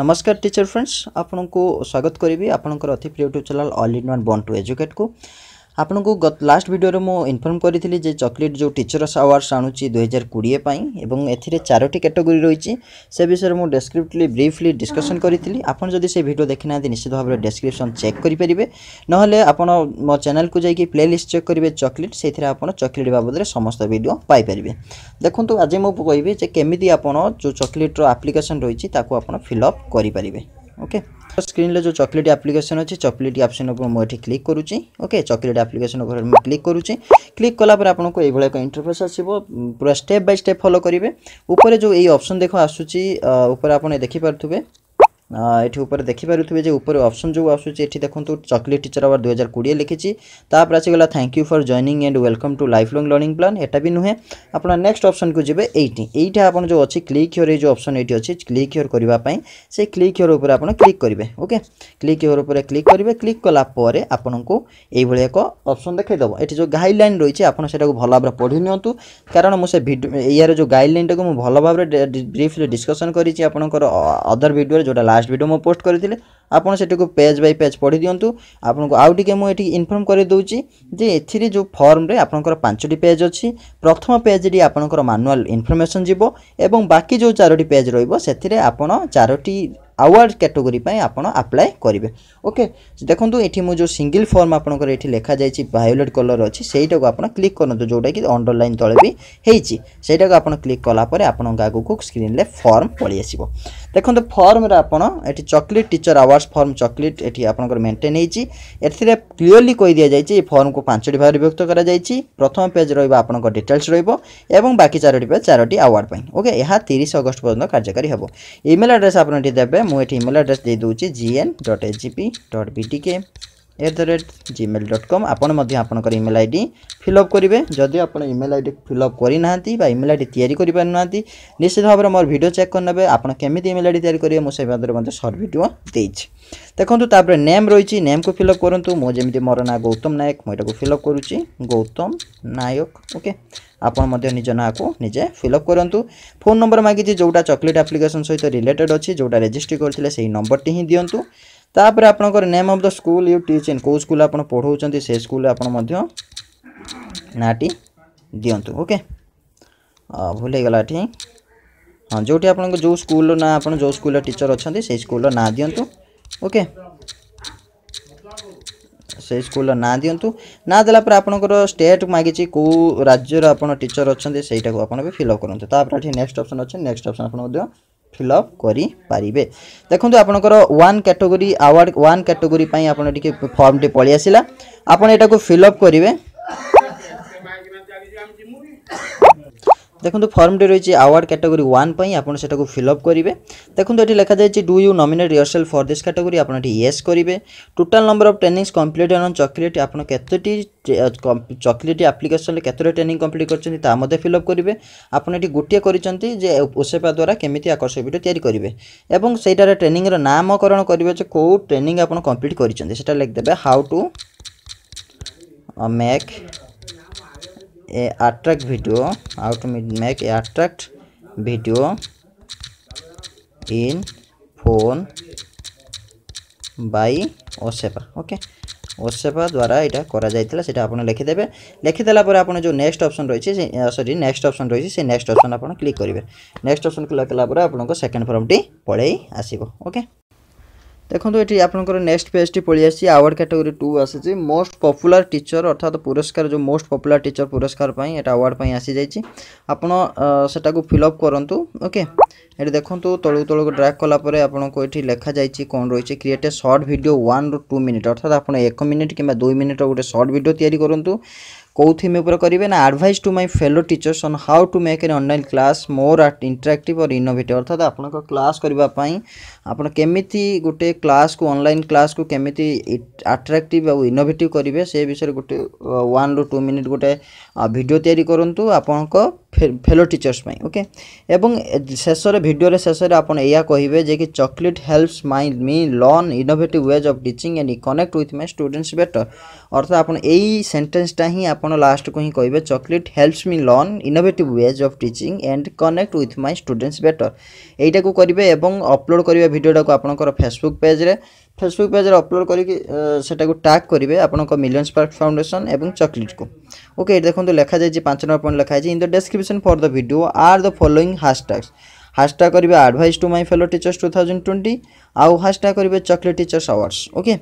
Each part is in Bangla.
ନମସ୍କାର ଟିଚର୍ ଫ୍ରେଣ୍ଡସ୍ ଆପଣଙ୍କୁ ସ୍ୱାଗତ କରିବି ଆପଣଙ୍କର ଅତି ପ୍ରିୟ YouTube channel all in one born to ଏଜୁକେଟ୍କୁ ଆପଣଙ୍କୁ ଲାଷ୍ଟ ଭିଡ଼ିଓରେ ମୁଁ ଇନଫର୍ମ କରିଥିଲି ଯେ ଚକୋଲେଟ୍ ଯେଉଁ ଟିଚର୍ସ ଆୱାର୍ଡସ୍ ଆଣୁଛି ଦୁଇହଜାର କୋଡ଼ିଏ ପାଇଁ ଏବଂ ଏଥିରେ ଚାରୋଟି କ୍ୟାଟେଗୋରୀ ରହିଛି ସେ ବିଷୟରେ ମୁଁ ଡେସ୍କ୍ରିପ୍ଟଲି ବ୍ରିଫଲି ଡିସ୍କସନ୍ କରିଥିଲି ଆପଣ ଯଦି ସେ ଭିଡ଼ିଓ ଦେଖିନାହାନ୍ତି ନିଶ୍ଚିତ ଭାବରେ ଡେସ୍କ୍ରିପ୍ସନ୍ ଚେକ୍ କରିପାରିବେ ନହେଲେ ଆପଣ ମୋ ଚ୍ୟାନେଲକୁ ଯାଇକି ପ୍ଲେଲିଷ୍ଟ ଚେକ୍ କରିବେ ଚକୋଲେଟ୍ ସେଇଥିରେ ଆପଣ ଚକୋଲେଟ୍ ବାବଦରେ ସମସ୍ତ ଭିଡ଼ିଓ ପାଇପାରିବେ ଦେଖନ୍ତୁ ଆଜି ମୁଁ କହିବି ଯେ କେମିତି ଆପଣ ଯେଉଁ ଚକୋଲେଟ୍ର ଆପ୍ଲିକେସନ୍ ରହିଛି ତାକୁ ଆପଣ ଫିଲ୍ଅପ୍ କରିପାରିବେ ଓକେ ସ୍କ୍ରିନ୍ରେ ଯେଉଁ ଚକଲେଟ୍ ଆପ୍ଲିକେସନ୍ ଅଛି ଚକଲେଟ୍ ଆପସନ୍ ଉପରେ ମୁଁ ଏଠି କ୍ଲିକ୍ କରୁଛି ଓକେ ଚକଲେଟ୍ ଆପ୍ଲିକେସନ୍ ଉପରେ ମୁଁ କ୍ଲିକ୍ କରୁଛି କ୍ଲିକ୍ କଲା ପରେ ଆପଣଙ୍କୁ ଏଇଭଳିଆ ଏକ ଇଣ୍ଟରଫେସ୍ ଆସିବ ପୁରା ଷ୍ଟେପ୍ ବାଇ ଷ୍ଟେପ୍ ଫଲୋ କରିବେ ଉପରେ ଯେଉଁ ଏଇ ଅପସନ୍ ଦେଖ ଆସୁଛି ଉପରେ ଆପଣ ଦେଖିପାରୁଥିବେ ଏଠି ଉପରେ ଦେଖିପାରୁଥିବେ ଯେ ଉପରେ ଅପସନ୍ ଯେଉଁ ଆସୁଛି ଏଠି ଦେଖନ୍ତୁ ଚକୋଲେଟ୍ ଟିଚର୍ ଆୱାର୍ଡ଼ ଦୁଇହଜାର କୋଡ଼ିଏ ଲେଖିଛି ତାପରେ ଆସିଗଲା thank you for joining and welcome to lifelong learning plan ଏଟା ବି ନୁହେଁ ଆପଣ ନେକ୍ସଟ ଅପସନ୍କୁ ଯିବେ ଏଇଠି ଏଇଟା ଆପଣ ଯେଉଁ ଅଛି କ୍ଲିକ୍ ହିଅର୍ ଏଇ ଯେଉଁ ଅପସନ୍ ଏଇଠି ଅଛି କ୍ଲିକ୍ ହିଅର୍ କରିବା ପାଇଁ ସେ କ୍ଲିକ୍ ହିଅର୍ ଉପରେ ଆପଣ କ୍ଲିକ୍ କରିବେ ଓକେ କ୍ଲିକ୍ ହିଅର୍ ଉପରେ କ୍ଲିକ୍ କରିବେ କ୍ଲିକ୍ କଲା ପରେ ଆପଣଙ୍କୁ ଏଇଭଳି ଏକ ଅପସନ୍ ଦେଖାଇଦେବ ଏଠି ଯେଉଁ ଗାଇଡ଼ଲାଇନ୍ ରହିଛି ଆପଣ ସେଟାକୁ ଭଲ ଭାବରେ ପଢ଼ି ନିଅନ୍ତୁ କାରଣ ମୁଁ ସେ ଭିଡ଼ିଓ ଏହାର ଯେଉଁ ଗାଇଡ଼ଲାଇନ୍ଟାକୁ ମୁଁ ଭଲ ଭାବରେ ବ୍ରିଫ୍ଲି ଡିସ୍କସନ୍ କରିଛି ଆପଣଙ୍କର ଅଦର ଭିଡ଼ିଓରେ ଯେଉଁଟା ଲାଷ୍ଟ ଲାଷ୍ଟ ଭିଡ଼ିଓ ମୁଁ ପୋଷ୍ଟ କରିଥିଲି ଆପଣ ସେଟିକୁ ପେଜ୍ ବାଇ ପେଜ୍ ପଢ଼ି ଦିଅନ୍ତୁ ଆପଣଙ୍କୁ ଆଉ ଟିକେ ମୁଁ ଏଠି ଇନଫର୍ମ କରିଦେଉଛି ଯେ ଏଥିରେ ଯେଉଁ ଫର୍ମରେ ଆପଣଙ୍କର ପାଞ୍ଚଟି ପେଜ୍ ଅଛି ପ୍ରଥମ ପେଜ୍ଟି ଆପଣଙ୍କର ମାନୁଆଲ୍ ଇନଫର୍ମେସନ୍ ଯିବ ଏବଂ ବାକି ଯେଉଁ ଚାରୋଟି ପେଜ୍ ରହିବ ସେଥିରେ ଆପଣ ଚାରୋଟି আওয়ার্ড ক্যাটেগোরি পাই আপনার আপ্লাই করবে ওকে দেখুন এটি মু যে সিঙ্গল ফর্ম আপনার এটি লেখা যাই ভায়োলেট কলর অছি সেইটাকে আপনার ক্লিক করতু যেটা কি অন্ডরলাইন তলে বি হয়েছি সেইটাকে আপনার ক্লিক কলাপরে আপনার আগুক স্ক্রিনে ফর্ম পড়ে আসব দেখুন ফর্মরে আপনার এটি chocolate teacher awards form chocolate এটি আপনার মেন্টেন হয়েছি এতে ক্লিওরলি কই দিয়া যাই এই ফর্মকে পাঁচটি ভাগে বিভক্ত করা যাই প্রথম পেজ রহব আপনার ডিটেলস রহব এবং বাকি চারোটি পেজ চারোটি আওয়ার্ড পাই ওকে এহা তিরিশ অগস্ট পর্যন্ত কার্যকারী হব ইমেল আড্রেস আপনার এটি দেবে ମୁଁ ଏଠି ଇମେଲ୍ ଆଡ୍ରେସ୍ ଦେଇଦେଉଛି GN dot AGP dot BDK at the rate Gmail dot com ଆପଣ ମଧ୍ୟ ଆପଣଙ୍କର ଇମେଲ୍ ଆଇ ଡ଼ି ଫିଲ୍ଅପ୍ କରିବେ ଯଦି ଆପଣ ଇମେଲ୍ ଆଇ ଡ଼ି ଫିଲ୍ଅପ୍ କରିନାହାନ୍ତି ବା ଇମେଲ୍ ଆଇ ଡ଼ି ତିଆରି କରିପାରୁନାହାନ୍ତି ନିଶ୍ଚିତ ଭାବରେ ମୋର ଭିଡ଼ିଓ ଚେକ୍ କରିନେବେ ଆପଣ କେମିତି ଇମେଲ୍ ଆଇ ଡ଼ି ତିଆରି କରିବେ ମୁଁ ସେ ବାଦରେ ମଧ୍ୟ ସର୍ଟ ଭିଡ଼ିଓ ଦେଇଛି ଦେଖନ୍ତୁ ତାପରେ ନେମ୍ ରହିଛି ନେମ୍କୁ ଫିଲ୍ଅପ୍ କରନ୍ତୁ ମୁଁ ଯେମିତି ମୋର ନାଁ ଗୌତମ ନାୟକ ମୁଁ ଏଟାକୁ ଫିଲ୍ଅପ୍ କରୁଛି ଗୌତମ ନାୟକ ଓକେ ଆପଣ ମଧ୍ୟ ନିଜ ନାଁକୁ ନିଜେ ଫିଲ୍ଅପ୍ କରନ୍ତୁ ଫୋନ୍ ନମ୍ବର ମାଗିଛି ଯେଉଁଟା ଚକୋଲେଟ୍ ଆପ୍ଲିକେସନ୍ ସହିତ ରିଲେଟେଡ୍ ଅଛି ଯେଉଁଟା ରେଜିଷ୍ଟ୍ରି କରିଥିଲେ ସେହି ନମ୍ବରଟି ହିଁ ଦିଅନ୍ତୁ ତାପରେ ଆପଣଙ୍କର name of the school you teach in କେଉଁ ସ୍କୁଲ୍ ଆପଣ ପଢ଼ାଉଛନ୍ତି ସେ ସ୍କୁଲ୍ରେ ଆପଣ ମଧ୍ୟ ନାଁଟି ଦିଅନ୍ତୁ ଓକେ ଭୁଲ ହେଇଗଲା ଏଠି ହଁ ଯେଉଁଠି ଆପଣଙ୍କ ଯେଉଁ ସ୍କୁଲ୍ର ନାଁ ଆପଣ ଯେଉଁ ସ୍କୁଲ୍ର ଟିଚର୍ ଅଛନ୍ତି ସେଇ ସ୍କୁଲ୍ର ନାଁ ଦିଅନ୍ତୁ ଓକେ ସେଇ ସ୍କୁଲ୍ର ନାଁ ଦିଅନ୍ତୁ ନାଁ ଦେଲା ପରେ ଆପଣଙ୍କର ଷ୍ଟେଟ୍ ମାଗିଛି କେଉଁ ରାଜ୍ୟର ଆପଣ ଟିଚର୍ ଅଛନ୍ତି ସେଇଟାକୁ ଆପଣ ବି ଫିଲ୍ଅପ୍ କରନ୍ତୁ ତାପରେ ଏଠି ନେକ୍ସଟ ଅପସନ୍ ଅଛି ନେକ୍ସଟ ଅପସନ୍ ଆପଣ ମଧ୍ୟ ফিলঅপ କରିପାରିବେ ଦେଖନ୍ତୁ ଆପଣଙ୍କର one category award one category ପାଇଁ ଆପଣ ଟିକେ ଫର୍ମଟି ପଳେଇ ଆସିଲା ଆପଣ ଏଟାକୁ ଫିଲଅପ୍ କରିବେ দেখুন ফর্মটি রয়েছে আওয়ার্ড ক্যাটাগোরি ওয়ান পাই আপনার সেটা ফিল অপ করবে দেখুন এটি লেখা যাচ্ছে do you nominate yourself for this category আপনার এটি ইয়েস করবে total number of trainings complete on ChalkLit আপনার কতটি চকলেট আপ্লিকেসনরে কতটা ট্রেনিং কমপ্লিট করছেন তা মধ্যে ফিল অপ করবে আপনার এটি গোটিয়ে করছেন যে ওসেপা দ্বারা কেমিতি আকর্ষবিটা তৈরি করবে এবং সেইটার ট্রেনিংর নামকরণ করবে যে কেউ ট্রেনিং আপনার কমপ্লিট করছেন সেটা লিখদেবে how to make a attract video how to make a attract video in phone by ossepa okay ওসেপা দ্বারা এটা করা যাইলা সেটা আপনার লিখিদেবে লিখিদেলা পরে আপনার যে নেক্সট অপসন রয়েছে সরি নেক্সট অপসন রয়েছে সেই নেক্সট অপসন আপনার ক্লিক করবে নেক্সট অপসন ক্লিক কলা পরে আপনার সেকেন্ড ফর্মটি পড়াই আসব ওকে ଦେଖନ୍ତୁ ଏଠି ଆପଣଙ୍କର ନେକ୍ସଟ ପେଜ୍ଟି ପଳେଇ ଆସିଛି ଆୱାର୍ଡ଼ କାଟେଗୋରୀ ଟୁ ଆସିଛି ମୋଷ୍ଟ ପପୁଲାର ଟିଚର ଅର୍ଥାତ ପୁରସ୍କାର ଯେଉଁ ମୋଷ୍ଟ ପପୁଲାର ଟିଚର ପୁରସ୍କାର ପାଇଁ ଏଟା ଆୱାର୍ଡ଼ ପାଇଁ ଆସିଯାଇଛି ଆପଣ ସେଟାକୁ ଫିଲଅପ୍ କରନ୍ତୁ ଓକେ ଏଠି ଦେଖନ୍ତୁ ତଳକୁ ତଳକୁ ଡ୍ରାକ୍ କଲା ପରେ ଆପଣଙ୍କୁ ଏଠି ଲେଖାଯାଇଛି କ'ଣ ରହିଛି create a short video one ରୁ ଟୁ ମିନିଟ୍ ଅର୍ଥାତ ଆପଣ ଏକ ମିନିଟ୍ କିମ୍ବା ଦୁଇ ମିନିଟ୍ର ଗୋଟେ ସର୍ଟ ଭିଡ଼ିଓ ତିଆରି କରନ୍ତୁ କେଉଁ ଥିମ୍ ଉପରେ କରିବେ ନା advice to my fellow teachers on how to make an online class more interactive or innovative ଅର୍ଥାତ୍ ଆପଣଙ୍କ କ୍ଲାସ୍ କରିବା ପାଇଁ ଆପଣ କେମିତି ଗୋଟେ କ୍ଲାସ୍କୁ ଅନଲାଇନ୍ କ୍ଲାସ୍କୁ କେମିତି ଆଟ୍ରାକ୍ଟିଭ୍ ଆଉ ଇନୋଭେଟିଭ୍ କରିବେ ସେ ବିଷୟରେ ଗୋଟେ ୱାନ୍ରୁ ଟୁ ମିନିଟ୍ ଗୋଟେ ଭିଡ଼ିଓ ତିଆରି କରନ୍ତୁ ଆପଣଙ୍କ ଫେଲୋ ଟିଚର୍ସ ପାଇଁ ଓକେ ଏବଂ ଶେଷରେ ଭିଡ଼ିଓରେ ଶେଷରେ ଆପଣ ଏହା କହିବେ ଯେ କି chocolate helps my me learn innovative ways of teaching and connect with my students better ଅର୍ଥାৎ ଆପଣ ଏଇ ସେଣ୍ଟେନ୍ସଟା ହିଁ ଆପଣ ଲାଷ୍ଟକୁ ହିଁ କହିବେ ChalkLit helps me learn innovative ways of teaching and connect with my students better ଏଇଟାକୁ କରିବେ ଏବଂ ଅପଲୋଡ଼ କରିବେ ଭିଡ଼ିଓଟାକୁ ଆପଣଙ୍କର ଫେସବୁକ୍ ପେଜ୍ରେ ଫେସବୁକ୍ ପେଜ୍ରେ ଅପଲୋଡ଼ କରିକି ସେଟାକୁ ଟ୍ୟାଗ୍ କରିବେ ଆପଣଙ୍କ ମିଲିୟନ୍ ସ୍ପାର୍କ ଫାଉଣ୍ଡେସନ୍ ଏବଂ ଚକୋଲେଟ୍କୁ ওকে এটি দেখুন লেখা যাই পাঁচ নম্বর পয়েন্ট লেখা যাই in the description for the video আর দ ফলোইং হ্যাশট্যাগস হ্যাশট্যাগ করবে advice to my fellow teachers two thousand twenty ଆଉ ହାସଟ୍ୟାଗ୍ କରିବେ ଚକୋଲେଟ୍ ଟିଚର୍ସ ଆୱାର୍ଡ଼ସ୍ ଓକେ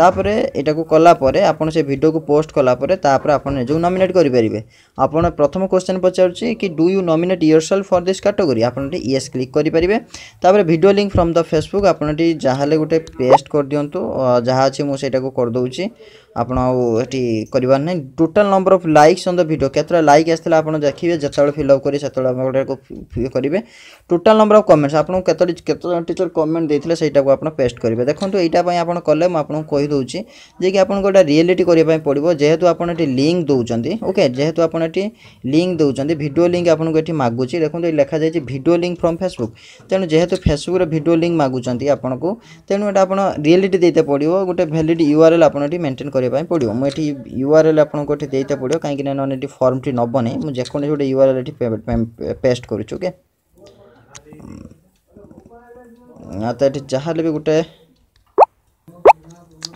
ତାପରେ ଏଟାକୁ କଲା ପରେ ଆପଣ ସେ ଭିଡ଼ିଓକୁ ପୋଷ୍ଟ କଲା ପରେ ତାପରେ ଆପଣ ନିଜକୁ ନମିନେଟ୍ କରିପାରିବେ ଆପଣ ପ୍ରଥମ କ୍ୱେଶ୍ଚନ୍ ପଚାରୁଛି କି do you nominate yourself for this category ଆପଣ ଏଠି ୟେସ୍ କ୍ଲିକ୍ କରିପାରିବେ ତାପରେ video link from the Facebook ଆପଣ ଏଠି ଯାହାହେଲେ ଗୋଟେ ପେଷ୍ଟ କରିଦିଅନ୍ତୁ ଯାହା ଅଛି ମୁଁ ସେଇଟାକୁ କରିଦେଉଛି ଆପଣ ଆଉ ଏଠି କରିବାର ନାହିଁ total number of likes on the video କେତେଟା ଲାଇକ୍ ଆସିଥିଲା ଆପଣ ଦେଖିବେ ଯେତେବେଳେ ଫିଲ୍ଅପ୍ କରି ସେତେବେଳେ ଆପଣ ଗୋଟାକୁ କରିବେ ଟୋଟାଲ୍ ନମ୍ବର ଅଫ୍ କମେଣ୍ଟସ୍ ଆପଣଙ୍କୁ କେତେ କେତେ ଟିଚର୍ କମେଣ୍ଟ ଦେଇଥିଲେ ସେଇଟା ସେଇଟାକୁ ଆପଣ ପେଷ୍ଟ କରିବେ ଦେଖନ୍ତୁ ଏଇଟା ପାଇଁ ଆପଣ କଲେ ମୁଁ ଆପଣଙ୍କୁ କହିଦେଉଛି ଯେ କି ଆପଣଙ୍କୁ ଏଇଟା ରିଏଲିଟି କରିବା ପାଇଁ ପଡ଼ିବ ଯେହେତୁ ଆପଣ ଏଠି ଲିଙ୍କ ଦେଉଛନ୍ତି ଓକେ ଯେହେତୁ ଆପଣ ଏଠି ଲିଙ୍କ ଦେଉଛନ୍ତି ଭିଡ଼ିଓ ଲିଙ୍କ ଆପଣଙ୍କୁ ଏଠି ମାଗୁଛି ଦେଖନ୍ତୁ ଏଠି ଲେଖାଯାଇଛି ଭିଡ଼ିଓ ଲିଙ୍କ ଫ୍ରମ୍ ଫେସବୁକ୍ ତେଣୁ ଯେହେତୁ ଫେସବୁକ୍ର ଭିଡ଼ିଓ ଲିଙ୍କ ମାଗୁଛନ୍ତି ଆପଣଙ୍କୁ ତେଣୁ ଏଇଟା ଆପଣ ରିଏଲିଟି ଦେଇତେ ପଡ଼ିବ ଗୋଟେ ଭ୍ୟାଲିଡ଼ ୟୁ ଆର୍ ଏଲ୍ ଆପଣ ଏଠି ମେଣ୍ଟେନ୍ କରିବା ପାଇଁ ପଡ଼ିବ ମୁଁ ଏଠି ୟୁ ଆର୍ ଏଲ୍ ଆପଣଙ୍କୁ ଏଠି ଦେଇତେ ପଡ଼ିବ କାହିଁକିନା ନହେଲେ ଏଠି ଫର୍ମଟି ନେବନି ମୁଁ ଯେକୌଣସି ଗୋଟେ ୟୁ ଆର୍ ଏଲ୍ ଏଠି ପେଷ୍ଟ କରୁଛି ଓକେ ତ ଏଠି ଯାହା ହେଲେ ବି ଗୋଟେ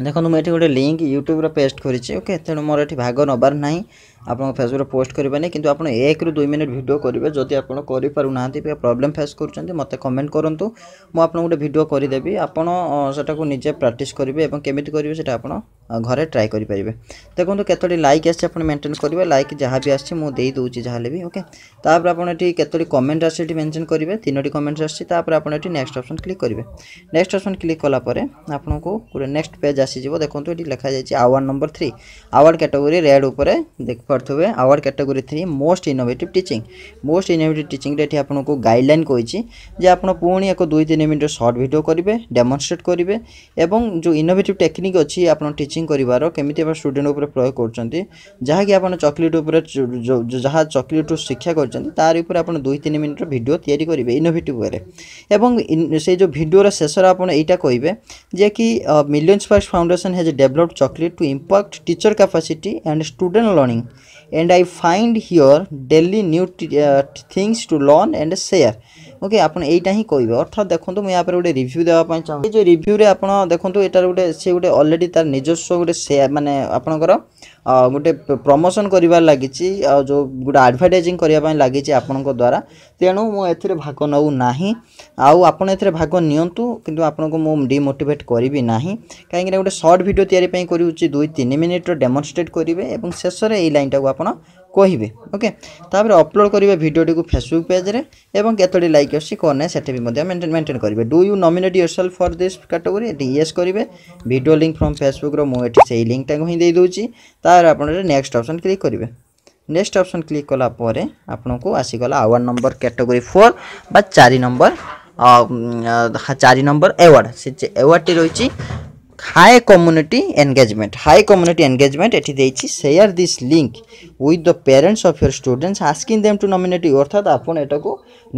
ଦେଖନ୍ତୁ ମୁଁ ଏଠି ଗୋଟେ ଲିଙ୍କ୍ ୟୁଟ୍ୟୁବ୍ର ପେଷ୍ଟ କରିଛି ଓକେ ତେଣୁ ମୋର ଏଠି ଭାଗ ନେବାର ନାହିଁ আপনার ফেসবুক পোস্ট করবে না কিন্তু আপনার এক রু দুই মিনিট ভিডিও করবে যদি আপনার করে পু না প্রোবলেম ফেস করছেন মতো কমেন্ট করতু মু আপনার গোটে ভিডিও করেদেবি আপনার সেটা নিজে প্রাকটিস করবে এবং কেমিটি করবে সেটা আপনার ঘরে ট্রাই করে পারবে দেখুন কতটি লাইক আসছে আপনার মেটেন করবে লাইক যা বি আসছে মু দিয়ে দেছি যা হলে বি ওকে তাপরে আপনার এটি কতটি কমেন্ট আসছে এটি মেনশন করবে তিনোটি কমেন্টস আসছে তাপরে আপনার এটি নেক্সট অপশন ক্লিক করবে নেক্সট অপশন ক্লিক কলাপরে আপনার গোটে নেক্সট পেজ আসি যাব দেখুন এটি লেখা যাই award number three award category রেড উপরে দেখ करते हुए award category three most innovative teaching most innovative teaching ये आपको गाइडलाइन कही जे आप पुणी एक दुई तीन मिनिट सर्ट भिड करेंगे डेमोनस्ट्रेट करेंगे एवं जो इनोवेटिव टेक्निक अच्छी आप टीचिंग करार केमी आप स्टूडेंट उपर प्रयोग କରୁଛନ୍ତି ଯାହାକି ଆପଣ ଚକୋଲେଟ୍ ଉପରେ ଯାହା ଚକୋଲେଟ୍ରୁ ଶିକ୍ଷା କରିଛନ୍ତି ତାରି ଉପରେ ଆପଣ ଦୁଇ ତିନି ମିନିଟ୍ର ଭିଡ଼ିଓ ତିଆରି କରିବେ ଇନୋଭେଟିଭ୍ ୱେରେ ଏବଂ ସେଇ ଯେଉଁ ଭିଡ଼ିଓର ଶେଷରେ ଆପଣ ଏଇଟା କହିବେ ଯେ କି millions first foundation has developed ChalkLit to impact teacher capacity and student learning and i find here daily new uh, things to learn and share okay ଆପଣ ଏଇଟା ହିଁ କହିବେ ଅର୍ଥାତ ଦେଖନ୍ତୁ ମୁଁ ୟା ଉପରେ ଗୋଟେ ରିଭ୍ୟୁ ଦେବା ପାଇଁ ଚାହୁଁଛି ଯେଉଁ ରିଭ୍ୟୁରେ ଆପଣ ଦେଖନ୍ତୁ ଏଟାର ଗୋଟେ ସେ ଗୋଟେ ଅଲରେଡ଼ି ତାର ନିଜସ୍ୱ ଗୋଟେ ସେୟାର ମାନେ ଆପଣଙ୍କର ଗୋଟେ ପ୍ରମୋସନ୍ କରିବାର ଲାଗିଛି ଆଉ ଯେଉଁ ଗୋଟେ ଆଡ଼ଭର୍ଟାଇଜିଂ କରିବା ପାଇଁ ଲାଗିଛି ଆପଣଙ୍କ ଦ୍ୱାରା ତେଣୁ ମୁଁ ଏଥିରେ ଭାଗ ନେଉ ନାହିଁ ଆଉ ଆପଣ ଏଥିରେ ଭାଗ ନିଅନ୍ତୁ କିନ୍ତୁ ଆପଣଙ୍କୁ ମୁଁ ଡିମୋଟିଭେଟ୍ କରିବି ନାହିଁ କାହିଁକିନା ଗୋଟେ ସର୍ଟ ଭିଡ଼ିଓ ତିଆରି ପାଇଁ କରୁଛି ଦୁଇ ତିନି ମିନିଟ୍ର ଡେମନଷ୍ଟ୍ରେଟ୍ କରିବେ ଏବଂ ଶେଷରେ ଏଇ ଲାଇନ୍ଟାକୁ ଆପଣ କହିବେ ଓକେ ତାପରେ ଅପଲୋଡ଼ କରିବେ ଭିଡ଼ିଓଟିକୁ ଫେସବୁକ୍ ପେଜ୍ରେ ଏବଂ କେତୋଟି ଲାଇକ୍ ଅଛି କ'ଣ ନାହିଁ ସେଠି ବି ମଧ୍ୟ ମେଣ୍ଟେନ୍ କରିବେ do you nominate yourself for this category ଏଠି ୟେସ୍ କରିବେ ଭିଡ଼ିଓ ଲିଙ୍କ୍ ଫ୍ରମ୍ ଫେସବୁକ୍ର ମୁଁ ଏଠି ସେଇ ଲିଙ୍କ୍ଟାକୁ ହିଁ ଦେଇଦେଉଛି ତାପରେ ଆପଣ ଏଠି ନେକ୍ସଟ ଅପସନ୍ କ୍ଲିକ୍ କରିବେ ନେକ୍ସଟ ଅପସନ୍ କ୍ଲିକ୍ କଲା ପରେ ଆପଣଙ୍କୁ ଆସିଗଲା ଆୱାର୍ଡ଼ ନମ୍ବର କ୍ୟାଟେଗୋରୀ ଫୋର୍ ବା ଚାରି ନମ୍ବର চারি নম্বর অ্যাওয়ার্ড সে যে অ্যাওয়ার্ডটি রয়েছে high community engagement high community engagement এটি দেইছি share this link with the parents of your students asking them to nominate you অর্থাৎ আপন এটাকু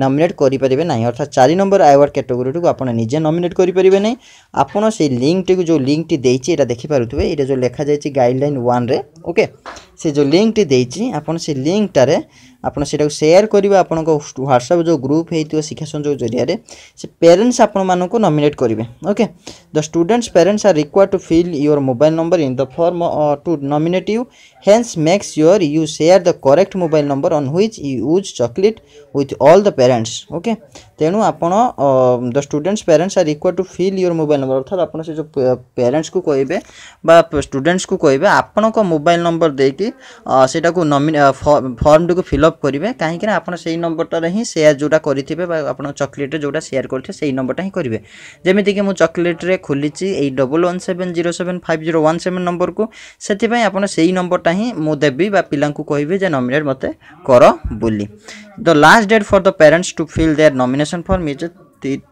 nominate করিপারিবে নাই অর্থাৎ 4 নম্বর award category টুকু আপন নিজে nominate করিপারিবে নাই আপন সেই link টিকু যে link টি দেইছি এটা দেখি পারুতবে এটা যে লেখা যাইছি guideline 1 রে ওকে সে যে link টি দেইছি আপন সেই link টারে ଆପଣ ସେଇଟାକୁ ସେୟାର କରିବେ ଆପଣଙ୍କ ହ୍ୱାଟ୍ସଆପ୍ ଯେଉଁ ଗ୍ରୁପ୍ ହେଇଥିବ ଶିକ୍ଷା ସଂଯୋଗ ଜରିଆରେ ସେ ପ୍ୟାରେଣ୍ଟସ୍ ଆପଣମାନଙ୍କୁ ନମିନେଟ୍ କରିବେ okay the students parents are required to fill your mobile number in the form or uh, to nominative hence make sure you share the correct mobile number on which you use chocolate with all the parents okay ତେଣୁ ଆପଣ the students parents are equal to fill your mobile number ଅର୍ଥାତ୍ ଆପଣ ସେ ଯେଉଁ ପ୍ୟାରେଣ୍ଟସ୍କୁ କହିବେ ବା ଷ୍ଟୁଡେଣ୍ଟସ୍କୁ କହିବେ ଆପଣଙ୍କ ମୋବାଇଲ୍ ନମ୍ବର ଦେଇକି ସେଇଟାକୁ ନମି ଫର୍ମଟିକୁ ଫିଲ୍ଅପ୍ କରିବେ କାହିଁକିନା ଆପଣ ସେଇ ନମ୍ବରଟାରେ ହିଁ ସେୟାର ଯେଉଁଟା କରିଥିବେ ବା ଆପଣ ଚକୋଲେଟ୍ରେ ଯେଉଁଟା ସେୟାର କରିଥିବେ ସେଇ ନମ୍ବରଟା ହିଁ କରିବେ ଯେମିତିକି ମୁଁ ଚକୋଲେଟ୍ରେ ଖୋଲିଛି ଏଇ double one seven zero seven five zero one seven ନମ୍ବରକୁ ସେଥିପାଇଁ ଆପଣ ସେଇ ନମ୍ବରଟା ହିଁ ମୁଁ ଦେବି ବା ପିଲାଙ୍କୁ କହିବି ଯେ ନମିନେଟ୍ ମୋତେ କର ବୋଲି The last date for the parents to fill their nomination form is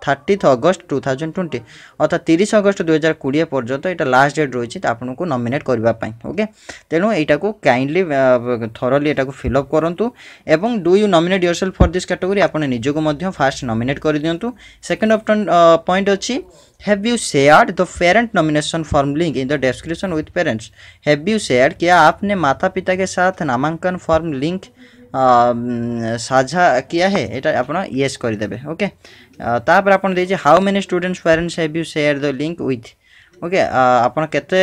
thirtieth August two thousand twenty অর্থাৎ তিরিশ অগস্ট দুই হাজার কোড়িয়ে পর্যন্ত এটা লাস্ট ডেট রয়েছে আপনার নমিনেট করা ওকে তেমন এইটা কাইন্ডলি থরলি এটা ফিল অপ করতু এবং do you nominate yourself for this category আপনার নিজকে ফার্স্ট নমিনেট করে দিও সেকেন্ড অপশন পয়েন্ট অছি have you shared the parent nomination form link in the description with parents have you shared क्या आपने माता पिता के साथ नामांकन फॉर्म लिंक সাঝা কিয়া হে এটা আপনার ইয়েস করিদেবে ওকে তাপরে আপনার দিয়েছে how many students parents have you share the link with okay আপনার কেতে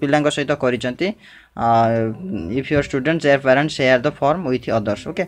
পিলাঙ্ক সহিত করেছেন if your students their parents share the form with others okay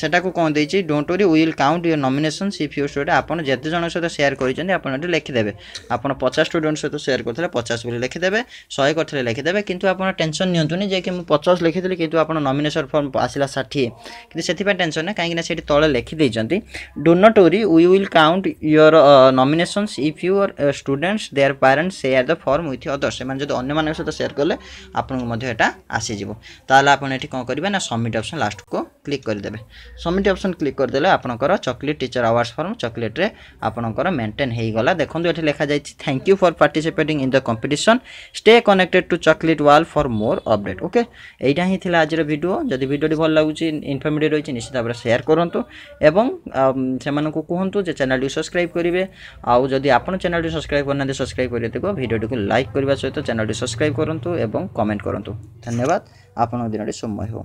সেটাকে କ'ଣ ଦେଇଛି don't worry will count your nominations if your student ଆପଣ ଯେତେ ଜଣଙ୍କ ସହିତ ସେୟାର କରିଛନ୍ତି ଆପଣ ଏଠି ଲେଖିଦେବେ ଆପଣ ପଚାଶ ଷ୍ଟୁଡେଣ୍ଟ ସହିତ ସେୟାର କରିଥିଲେ ପଚାଶ ବୋଲି ଲେଖିଦେବେ ଶହେ କରିଥିଲେ ଲେଖିଦେବେ କିନ୍ତୁ ଆପଣ ଟେନସନ୍ ନିଅନ୍ତୁନି ଯେ କି ମୁଁ ପଚାଶ ଲେଖିଥିଲି କିନ୍ତୁ ଆପଣ ନମିନେସନ୍ ଫର୍ମ ଆସିଲା ଷାଠିଏ କିନ୍ତୁ ସେଥିପାଇଁ ଟେନସନ୍ ନାହିଁ କାହିଁକିନା ସେଠି ତଳେ ଲେଖିଦେଇଛନ୍ତି do not worry we will count your nominations if your students their parents share the form with others ସେମାନେ ଯଦି ଅନ୍ୟମାନଙ୍କ ସହିତ ସେୟାର କଲେ ଆପଣଙ୍କୁ ମଧ୍ୟ ଏଇଟା ଆସିଯିବ ତାହେଲେ ଆପଣ ଏଠି କ'ଣ କରିବେ ନା ସବମିଟ୍ ଅପସନ୍ ଲାଷ୍ଟକୁ କ୍ଲିକ୍ କରିଦେବେ ସବମିଟ୍ ଅପସନ୍ କ୍ଲିକ୍ କରିଦେଲେ ଆପଣଙ୍କର ଚକୋଲେଟ୍ ଟିଚର୍ ଆୱାର୍ସ ଫର୍ମ ଚକୋଲେଟ୍ରେ ଆପଣଙ୍କର ମେଣ୍ଟେନ୍ ହୋଇଗଲା ଦେଖନ୍ତୁ ଏଠି ଲେଖାଯାଇଛି thank you for participating in the competition stay connected to ChalkLit wall for more update okay ଏଇଟା ହିଁ ଥିଲା ଆଜିର ଭିଡ଼ିଓ ଯଦି ଭିଡ଼ିଓଟି ଭଲ ଲାଗୁଛି ଇନଫର୍ମେଟିଭ୍ ରହିଛି ନିଶ୍ଚିତ ଭାବରେ ସେୟାର କରନ୍ତୁ ଏବଂ ସେମାନଙ୍କୁ କୁହନ୍ତୁ ଯେ ଚ୍ୟାନେଲ୍ଟି ସବସ୍କ୍ରାଇବ୍ କରିବେ ଆଉ ଯଦି ଆପଣ ଚ୍ୟାନେଲ୍ଟି ସବସ୍କ୍ରାଇବ୍ କରିନାହାନ୍ତି ସବସ୍କ୍ରାଇବ୍ କରିଦେବେ ଭିଡ଼ିଓଟିକୁ ଲାଇକ୍ କରିବା ସହିତ ଚ୍ୟାନେଲ୍ଟି ସବସ୍କ୍ରାଇବ୍ କରନ୍ତୁ ଏବଂ କମେଣ୍ଟ କରନ୍ତୁ ଧନ୍ୟବାଦ ଆପଣଙ୍କ ଦିନଟି ସୌମ୍ୟ ହେଉ